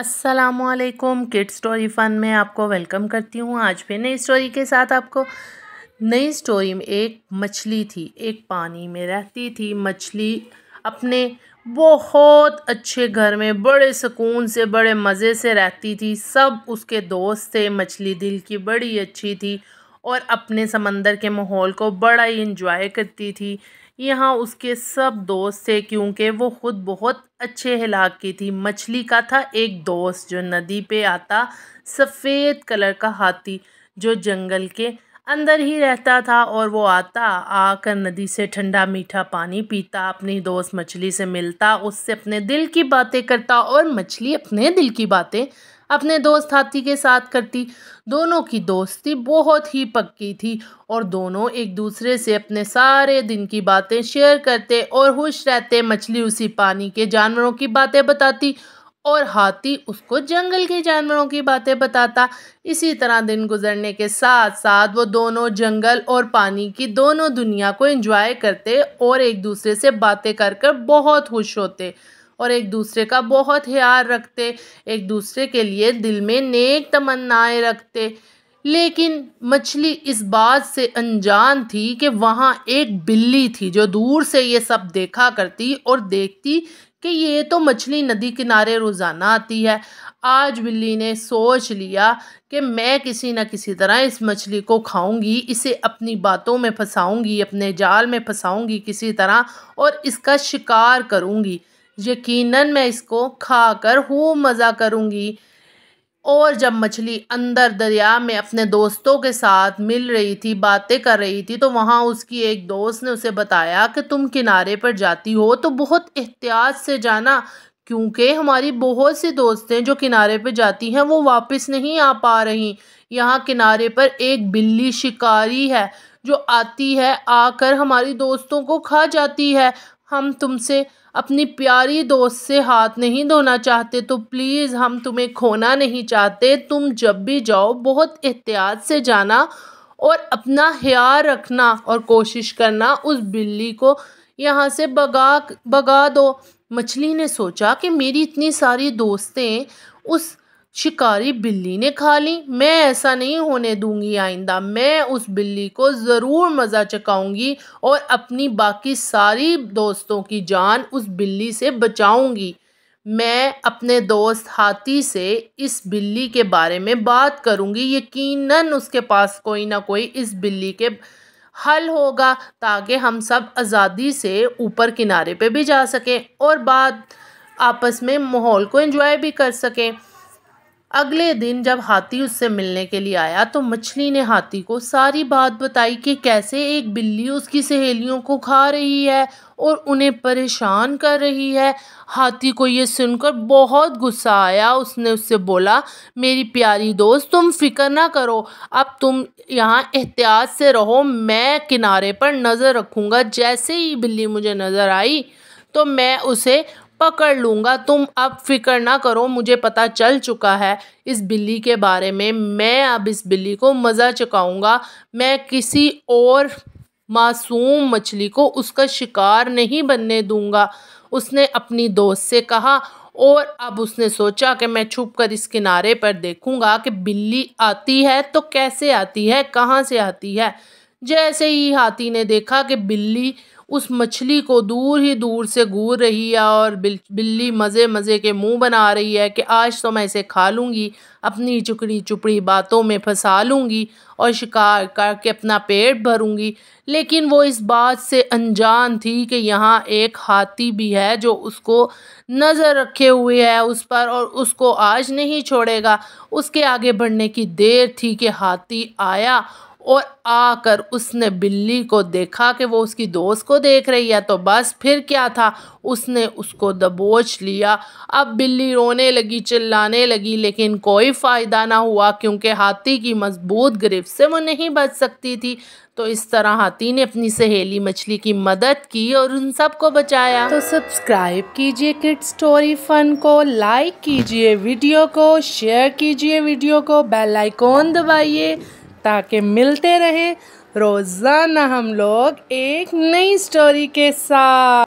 असलकुम kid story फ़न में आपको वेलकम करती हूँ आज फिर नई स्टोरी के साथ आपको नई स्टोरी में एक मछली थी एक पानी में रहती थी मछली अपने बहुत अच्छे घर में बड़े सुकून से बड़े मज़े से रहती थी सब उसके दोस्त थे मछली दिल की बड़ी अच्छी थी और अपने समंदर के माहौल को बड़ा ही इंजॉय करती थी यहाँ उसके सब दोस्त थे क्योंकि वो ख़ुद बहुत अच्छे हिलाक की थी मछली का था एक दोस्त जो नदी पे आता सफ़ेद कलर का हाथी जो जंगल के अंदर ही रहता था और वो आता आकर नदी से ठंडा मीठा पानी पीता अपनी दोस्त मछली से मिलता उससे अपने दिल की बातें करता और मछली अपने दिल की बातें अपने दोस्त हाथी के साथ करती दोनों की दोस्ती बहुत ही पक्की थी और दोनों एक दूसरे से अपने सारे दिन की बातें शेयर करते और खुश रहते मछली उसी पानी के जानवरों की बातें बताती और हाथी उसको जंगल के जानवरों की बातें बताता इसी तरह दिन गुजरने के साथ साथ वो दोनों जंगल और पानी की दोनों दुनिया को एंजॉय करते और एक दूसरे से बातें कर कर बहुत खुश होते और एक दूसरे का बहुत ख्याल रखते एक दूसरे के लिए दिल में नेक तमन्नाएँ रखते लेकिन मछली इस बात से अनजान थी कि वहाँ एक बिल्ली थी जो दूर से ये सब देखा करती और देखती कि ये तो मछली नदी किनारे रोज़ाना आती है आज बिल्ली ने सोच लिया कि मैं किसी न किसी तरह इस मछली को खाऊंगी इसे अपनी बातों में फंसाऊंगी अपने जाल में फंसाऊंगी किसी तरह और इसका शिकार करूंगी यकीनन मैं इसको खा कर खूब मज़ा करूँगी और जब मछली अंदर दरिया में अपने दोस्तों के साथ मिल रही थी बातें कर रही थी तो वहाँ उसकी एक दोस्त ने उसे बताया कि तुम किनारे पर जाती हो तो बहुत एहतियात से जाना क्योंकि हमारी बहुत सी दोस्तें जो किनारे पर जाती हैं वो वापस नहीं आ पा रही यहाँ किनारे पर एक बिल्ली शिकारी है जो आती है आकर हमारी दोस्तों को खा जाती है हम तुमसे अपनी प्यारी दोस्त से हाथ नहीं धोना चाहते तो प्लीज़ हम तुम्हें खोना नहीं चाहते तुम जब भी जाओ बहुत एहतियात से जाना और अपना ख्याल रखना और कोशिश करना उस बिल्ली को यहाँ से भगा भगा दो मछली ने सोचा कि मेरी इतनी सारी दोस्तें उस शिकारी बिल्ली ने खा ली मैं ऐसा नहीं होने दूंगी आइंदा मैं उस बिल्ली को ज़रूर मज़ा चकाऊंगी और अपनी बाकी सारी दोस्तों की जान उस बिल्ली से बचाऊंगी मैं अपने दोस्त हाथी से इस बिल्ली के बारे में बात करूंगी यकीनन उसके पास कोई ना कोई इस बिल्ली के हल होगा ताकि हम सब आज़ादी से ऊपर किनारे पर भी जा सकें और बात आपस में माहौल को इंजॉय भी कर सकें अगले दिन जब हाथी उससे मिलने के लिए आया तो मछली ने हाथी को सारी बात बताई कि कैसे एक बिल्ली उसकी सहेलियों को खा रही है और उन्हें परेशान कर रही है हाथी को ये सुनकर बहुत गुस्सा आया उसने उससे बोला मेरी प्यारी दोस्त तुम फिक्र ना करो अब तुम यहाँ एहतियात से रहो मैं किनारे पर नज़र रखूँगा जैसे ही बिल्ली मुझे नज़र आई तो मैं उसे पकड़ लूँगा तुम अब फिक्र ना करो मुझे पता चल चुका है इस बिल्ली के बारे में मैं अब इस बिल्ली को मज़ा चुकाऊँगा मैं किसी और मासूम मछली को उसका शिकार नहीं बनने दूँगा उसने अपनी दोस्त से कहा और अब उसने सोचा कि मैं छुप कर इस किनारे पर देखूँगा कि बिल्ली आती है तो कैसे आती है कहाँ से आती है जैसे ही हाथी ने देखा कि बिल्ली उस मछली को दूर ही दूर से घूर रही है और बिल्ली मज़े मज़े के मुंह बना रही है कि आज तो मैं इसे खा लूँगी अपनी चुकड़ी चुपड़ी बातों में फंसा लूँगी और शिकार करके अपना पेट भरूँगी लेकिन वो इस बात से अनजान थी कि यहाँ एक हाथी भी है जो उसको नज़र रखे हुए है उस पर और उसको आज नहीं छोड़ेगा उसके आगे बढ़ने की देर थी कि हाथी आया और आकर उसने बिल्ली को देखा कि वो उसकी दोस्त को देख रही है तो बस फिर क्या था उसने उसको दबोच लिया अब बिल्ली रोने लगी चिल्लाने लगी लेकिन कोई फ़ायदा ना हुआ क्योंकि हाथी की मजबूत गिरफ्त से वो नहीं बच सकती थी तो इस तरह हाथी ने अपनी सहेली मछली की मदद की और उन सबको बचाया तो सब्सक्राइब कीजिए किड स्टोरी फन को लाइक कीजिए वीडियो को शेयर कीजिए वीडियो को बेल आइकॉन दबाइए ताकि मिलते रहे रोज़ाना हम लोग एक नई स्टोरी के साथ